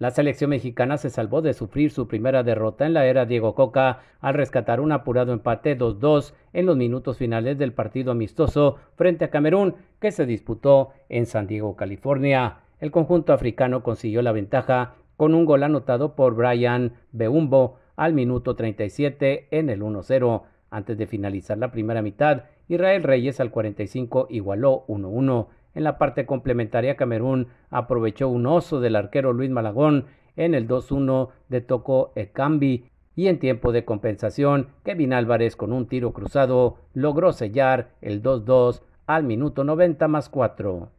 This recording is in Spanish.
La selección mexicana se salvó de sufrir su primera derrota en la era Diego Coca al rescatar un apurado empate 2-2 en los minutos finales del partido amistoso frente a Camerún que se disputó en San Diego, California. El conjunto africano consiguió la ventaja con un gol anotado por Brian Beumbo al minuto 37 en el 1-0. Antes de finalizar la primera mitad, Israel Reyes al 45 igualó 1-1. En la parte complementaria, Camerún aprovechó un oso del arquero Luis Malagón en el 2-1 de Toco Ekambi y en tiempo de compensación, Kevin Álvarez con un tiro cruzado logró sellar el 2-2 al minuto 90 más 4.